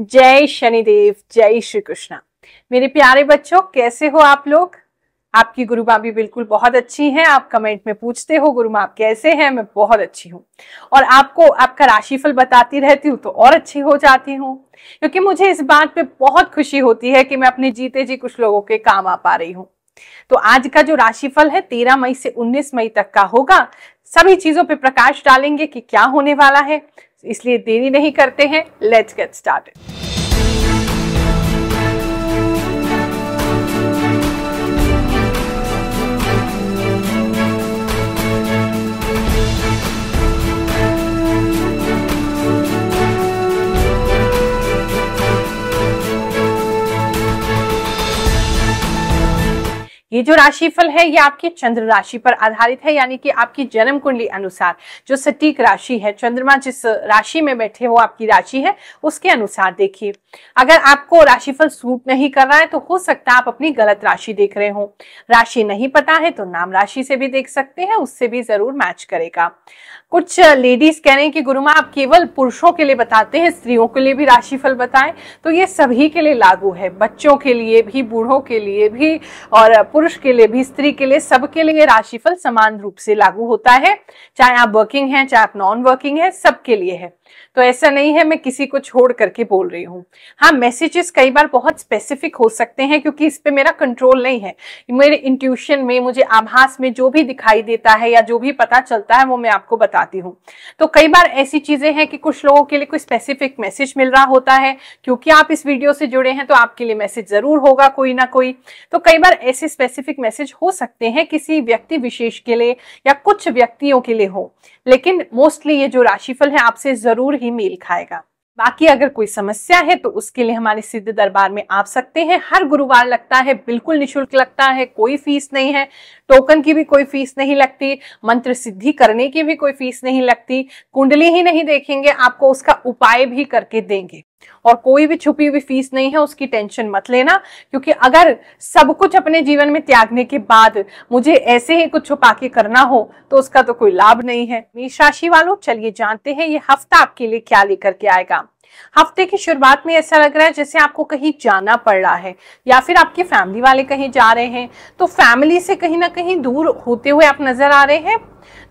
जय शनिदेव जय श्री कृष्णा मेरे प्यारे बच्चों कैसे हो आप लोग आपकी गुरु माँ भी बिल्कुल बहुत अच्छी हैं आप कमेंट में पूछते हो गुरु माँ आप कैसे हैं मैं बहुत अच्छी हूँ और आपको आपका राशिफल बताती रहती हूँ तो और अच्छी हो जाती हूँ क्योंकि मुझे इस बात पे बहुत खुशी होती है कि मैं अपने जीते जी कुछ लोगों के काम आ पा रही हूँ तो आज का जो राशिफल है तेरह मई से उन्नीस मई तक का होगा सभी चीजों पर प्रकाश डालेंगे कि क्या होने वाला है इसलिए देरी नहीं करते हैं लेट्स गेट स्टार्टेड ये जो राशिफल है ये आपकी चंद्र राशि पर आधारित है यानी कि आपकी जन्म कुंडली अनुसार जो सटीक राशि है चंद्रमा जिस राशि में बैठे वो आपकी राशि है उसके अनुसार देखिए अगर आपको राशिफल सूट नहीं कर रहा है तो हो सकता है आप अपनी गलत राशि देख रहे हो राशि नहीं पता है तो नाम राशि से भी देख सकते हैं उससे भी जरूर मैच करेगा कुछ लेडीज कह रहे हैं कि गुरु माँ आप केवल पुरुषों के लिए बताते हैं स्त्रियों के लिए भी राशिफल बताएं तो ये सभी के लिए लागू है बच्चों के लिए भी बूढ़ों के लिए भी और पुरुष के लिए भी स्त्री के लिए सबके लिए राशिफल समान रूप से लागू होता है चाहे आप वर्किंग हैं चाहे आप नॉन वर्किंग है सबके लिए है तो ऐसा नहीं है मैं किसी को छोड़ करके बोल रही हूँ हाँ मैसेजेस कई बार बहुत स्पेसिफिक हो सकते हैं क्योंकि इस पर मेरा कंट्रोल नहीं है मेरे इंट्यूशन में मुझे आभास में जो भी दिखाई देता है या जो भी पता चलता है वो मैं आपको बताती हूँ तो कई बार ऐसी चीज़ें हैं कि कुछ लोगों के लिए कोई स्पेसिफिक मैसेज मिल रहा होता है क्योंकि आप इस वीडियो से जुड़े हैं तो आपके लिए मैसेज ज़रूर होगा कोई ना कोई तो कई बार ऐसे स्पेसिफिक मैसेज हो सकते हैं किसी व्यक्ति विशेष के लिए या कुछ व्यक्तियों के लिए हो लेकिन मोस्टली ये जो राशिफल है आपसे ज़रूर जरूर ही मेल खाएगा बाकी अगर कोई समस्या है तो उसके लिए हमारे सिद्ध दरबार में आप सकते हैं हर गुरुवार लगता है बिल्कुल निशुल्क लगता है कोई फीस नहीं है टोकन की भी कोई फीस नहीं लगती मंत्र सिद्धि करने की भी कोई फीस नहीं लगती कुंडली ही नहीं देखेंगे आपको उसका उपाय भी करके देंगे और कोई भी छुपी हुई फीस नहीं है उसकी टेंशन मत लेना क्योंकि अगर सब कुछ अपने जीवन में त्यागने के बाद मुझे ऐसे ही कुछ छुपा के करना हो तो उसका तो कोई लाभ नहीं है मेष राशि वालों चलिए जानते हैं ये हफ्ता आपके लिए क्या लेकर के आएगा हफ्ते की शुरुआत में ऐसा लग रहा है जैसे आपको कहीं जाना पड़ रहा है या फिर आपके फैमिली वाले कहीं जा रहे हैं तो फैमिली से कहीं ना कहीं दूर होते हुए आप नजर आ रहे हैं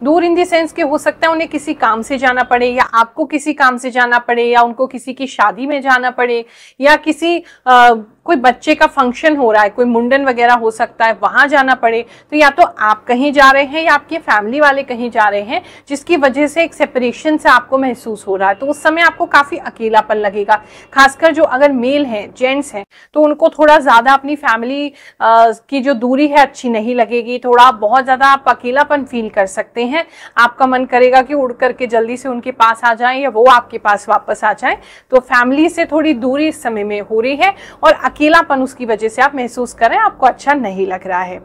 दूर इन देंस के हो सकता है उन्हें किसी काम से जाना पड़े या आपको किसी काम से जाना पड़े या उनको किसी की शादी में जाना पड़े या किसी आ, कोई बच्चे का फंक्शन हो रहा है कोई मुंडन वगैरह हो सकता है वहां जाना पड़े तो या तो आप कहीं जा रहे हैं या आपके फैमिली वाले कहीं जा रहे हैं जिसकी वजह से एक सेपरेशन से आपको महसूस हो रहा है तो उस समय आपको काफी अकेलापन लगेगा खासकर जो अगर मेल है जेंट्स हैं तो उनको थोड़ा ज्यादा अपनी फैमिली की जो दूरी है अच्छी नहीं लगेगी थोड़ा बहुत ज्यादा आप अकेलापन फील कर सकते हैं आपका मन करेगा कि उड़ करके जल्दी से उनके पास आ जाए या वो आपके पास वापस आ जाए तो फैमिली से थोड़ी दूरी इस समय में हो रही है और अकेलापन उसकी वजह से आप महसूस करें आपको अच्छा नहीं लग रहा है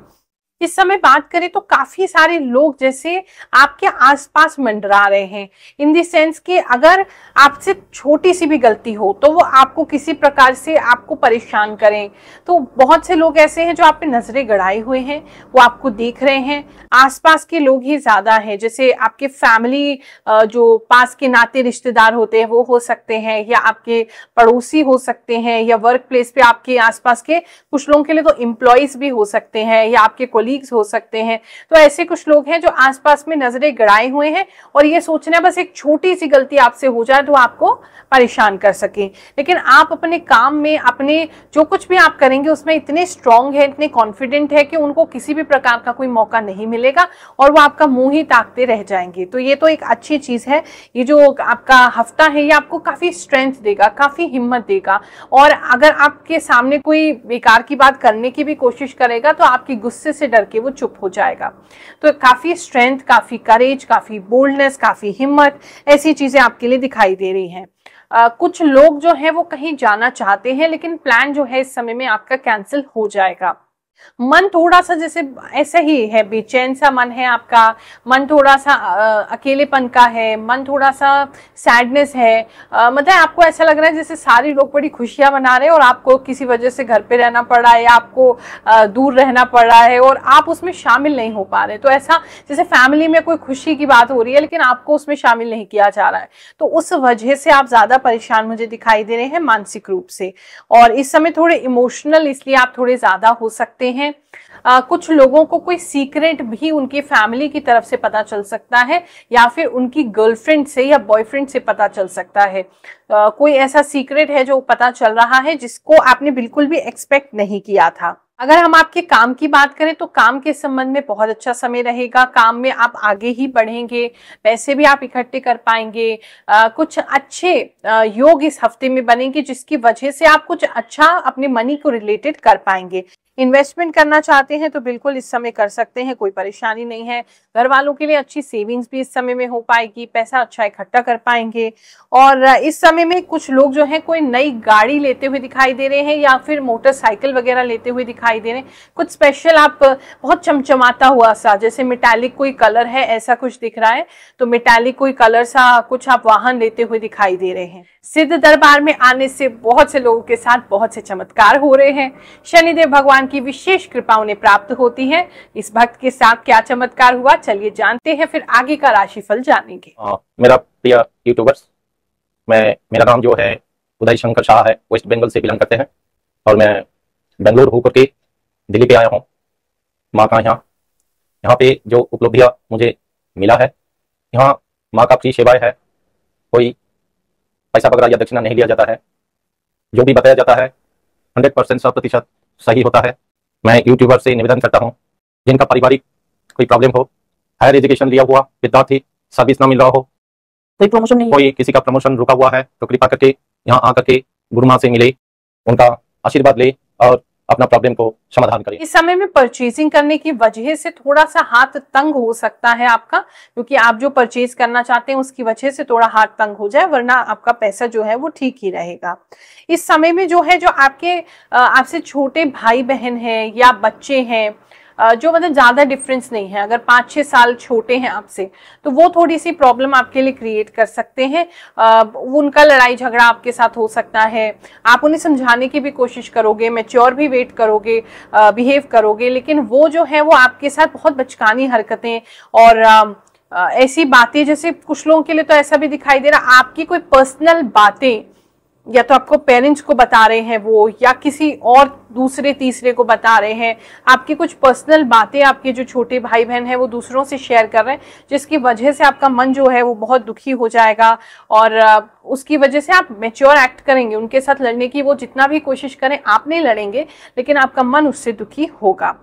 इस समय बात करें तो काफी सारे लोग जैसे आपके आसपास मंडरा रहे हैं इन द सेंस कि अगर आपसे छोटी सी भी गलती हो तो वो आपको किसी प्रकार से आपको परेशान करें तो बहुत से लोग ऐसे हैं जो आप पे नजरें गड़ाए हुए हैं वो आपको देख रहे हैं आसपास के लोग ही ज्यादा हैं जैसे आपके फैमिली जो पास के नाते रिश्तेदार होते हैं वो हो सकते हैं या आपके पड़ोसी हो सकते हैं या वर्क प्लेस पे आपके आसपास के कुछ लोगों के लिए तो इम्प्लॉयज भी हो सकते हैं या आपके कॉलीग्स हो सकते हैं तो ऐसे कुछ लोग हैं जो आसपास में नजरें गड़ाए हुए हैं और ये सोचना बस एक छोटी सी गलती आपसे हो जाए तो आपको परेशान कर सके लेकिन आप अपने काम में अपने जो कुछ भी आप करेंगे उसमें इतने स्ट्रांग है इतने कॉन्फिडेंट है कि उनको किसी भी प्रकार का कोई मौका नहीं मिलेगा और वो आपका मुंह ही ताकते रह जाएंगे तो ये तो एक अच्छी चीज है ये जो आपका हफ्ता है ये आपको काफी स्ट्रेंथ देगा काफी हिम्मत देगा और अगर आपके सामने कोई बेकार की बात करने की भी कोशिश करेगा तो आपकी गुस्से से डर के वो चुप हो जाएगा तो काफ़ी स्ट्रेंथ काफ़ी करेज काफ़ी बोल्डनेस काफ़ी हिम्मत ऐसी चीज़ें आपके लिए दिखाई दे रही हैं Uh, कुछ लोग जो है वो कहीं जाना चाहते हैं लेकिन प्लान जो है इस समय में आपका कैंसिल हो जाएगा मन थोड़ा सा जैसे ऐसा ही है बेचैन सा मन है आपका मन थोड़ा सा आ, अकेलेपन का है मन थोड़ा सा सैडनेस है आ, मतलब आपको ऐसा लग रहा है जैसे सारे लोग बड़ी खुशियां मना रहे हैं और आपको किसी वजह से घर पे रहना पड़ रहा है या आपको आ, दूर रहना पड़ रहा है और आप उसमें शामिल नहीं हो पा रहे तो ऐसा जैसे फैमिली में कोई खुशी की बात हो रही है लेकिन आपको उसमें शामिल नहीं किया जा रहा है तो उस वजह से आप ज़्यादा परेशान मुझे दिखाई दे रहे हैं मानसिक रूप से और इस समय थोड़े इमोशनल इसलिए आप थोड़े ज़्यादा हो सकते सकते हैं आ, कुछ लोगों को कोई सीक्रेट भी उनकी फैमिली की तरफ से पता चल सकता है या फिर उनकी गर्लफ्रेंड से या बॉयफ्रेंड से पता चल सकता है आ, कोई ऐसा सीक्रेट है जो पता चल रहा है जिसको आपने बिल्कुल भी एक्सपेक्ट नहीं किया था अगर हम आपके काम की बात करें तो काम के संबंध में बहुत अच्छा समय रहेगा काम में आप आगे ही बढ़ेंगे पैसे भी आप इकट्ठे कर पाएंगे आ, कुछ अच्छे आ, योग इस हफ्ते में बनेंगे जिसकी वजह से आप कुछ अच्छा अपने मनी को रिलेटेड कर पाएंगे इन्वेस्टमेंट करना चाहते हैं तो बिल्कुल इस समय कर सकते हैं कोई परेशानी नहीं है घर वालों के लिए अच्छी सेविंग्स भी इस समय में हो पाएगी पैसा अच्छा इकट्ठा कर पाएंगे और इस समय में कुछ लोग जो हैं कोई नई गाड़ी लेते हुए दिखाई दे रहे हैं या फिर मोटरसाइकिल वगैरह लेते हुए दिखाई दे रहे हैं कुछ स्पेशल आप बहुत चमचमाता हुआ सा जैसे मिटैलिक कोई कलर है ऐसा कुछ दिख रहा है तो मिटैलिक कोई कलर सा कुछ आप वाहन लेते हुए दिखाई दे रहे हैं सिद्ध दरबार में आने से बहुत से लोगों के साथ बहुत से चमत्कार हो रहे हैं शनिदेव भगवान भगवान की विशेष कृपा उन्हें प्राप्त होती है इस भक्त के साथ क्या चमत्कार हुआ चलिए जानते हैं फिर आगे का राशिफल जानेंगे मेरा प्रिय यूट्यूबर्स मैं मेरा नाम जो है उदय शंकर शाह है वेस्ट बंगाल से बिलोंग करते हैं और मैं बेंगलोर होकर के दिल्ली पे आया हूँ माँ का यहाँ यहाँ पे जो उपलब्धियाँ मुझे मिला है यहाँ माँ का फ्री सेवाएं है कोई पैसा वगैरह या दक्षिणा नहीं लिया जाता है जो भी बताया जाता है हंड्रेड परसेंट सौ प्रतिशत सही होता है मैं यूट्यूबर से निवेदन करता हूँ जिनका पारिवारिक कोई प्रॉब्लम हो हायर एजुकेशन लिया हुआ विद्यार्थी सर्विस ना मिल रहा हो कोई प्रमोशन नहीं कोई किसी का प्रमोशन रुका हुआ है तो कृपा करके यहाँ आकर के गुरु माँ से मिले उनका आशीर्वाद ले और अपना प्रॉब्लम को समाधान करें इस समय में परचेसिंग करने की वजह से थोड़ा सा हाथ तंग हो सकता है आपका क्योंकि आप जो परचेज करना चाहते हैं उसकी वजह से थोड़ा हाथ तंग हो जाए वरना आपका पैसा जो है वो ठीक ही रहेगा इस समय में जो है जो आपके आपसे छोटे भाई बहन हैं या बच्चे हैं जो मतलब ज़्यादा डिफरेंस नहीं है अगर पाँच छः साल छोटे हैं आपसे तो वो थोड़ी सी प्रॉब्लम आपके लिए क्रिएट कर सकते हैं उनका लड़ाई झगड़ा आपके साथ हो सकता है आप उन्हें समझाने की भी कोशिश करोगे मेच्योर भी वेट करोगे बिहेव करोगे लेकिन वो जो है वो आपके साथ बहुत बचकानी हरकतें और ऐसी बातें जैसे कुछ लोगों के लिए तो ऐसा भी दिखाई दे रहा आपकी कोई पर्सनल बातें या तो आपको पेरेंट्स को बता रहे हैं वो या किसी और दूसरे तीसरे को बता रहे हैं आपकी कुछ पर्सनल बातें आपके जो छोटे भाई बहन हैं वो दूसरों से शेयर कर रहे हैं जिसकी वजह से आपका मन जो है वो बहुत दुखी हो जाएगा और उसकी वजह से आप मेच्योर एक्ट करेंगे उनके साथ लड़ने की वो जितना भी कोशिश करें आप नहीं लड़ेंगे लेकिन आपका मन उससे दुखी होगा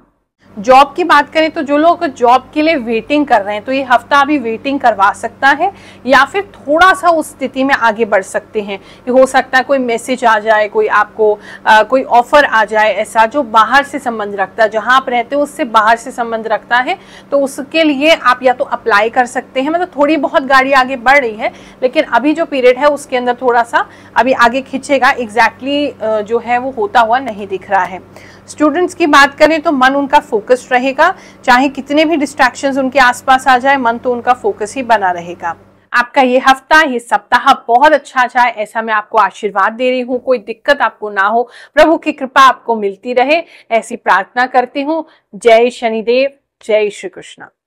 जॉब की बात करें तो जो लोग जॉब के लिए वेटिंग कर रहे हैं तो ये हफ्ता अभी वेटिंग करवा सकता है या फिर थोड़ा सा उस स्थिति में आगे बढ़ सकते हैं कि हो सकता है कोई मैसेज आ जाए कोई आपको आ, कोई ऑफर आ जाए ऐसा जो बाहर से संबंध रखता है जहाँ आप रहते हो उससे बाहर से संबंध रखता है तो उसके लिए आप या तो अप्लाई कर सकते हैं मतलब थोड़ी बहुत गाड़ी आगे बढ़ रही है लेकिन अभी जो पीरियड है उसके अंदर थोड़ा सा अभी आगे खींचेगा एग्जैक्टली exactly जो है वो होता हुआ नहीं दिख रहा है स्टूडेंट्स की बात करें तो मन उनका फोकस रहेगा चाहे कितने भी डिस्ट्रैक्शंस उनके आसपास आ जाए मन तो उनका फोकस ही बना रहेगा आपका ये हफ्ता ये सप्ताह बहुत अच्छा जाए ऐसा मैं आपको आशीर्वाद दे रही हूँ कोई दिक्कत आपको ना हो प्रभु की कृपा आपको मिलती रहे ऐसी प्रार्थना करती हूँ जय शनिदेव जय श्री कृष्णा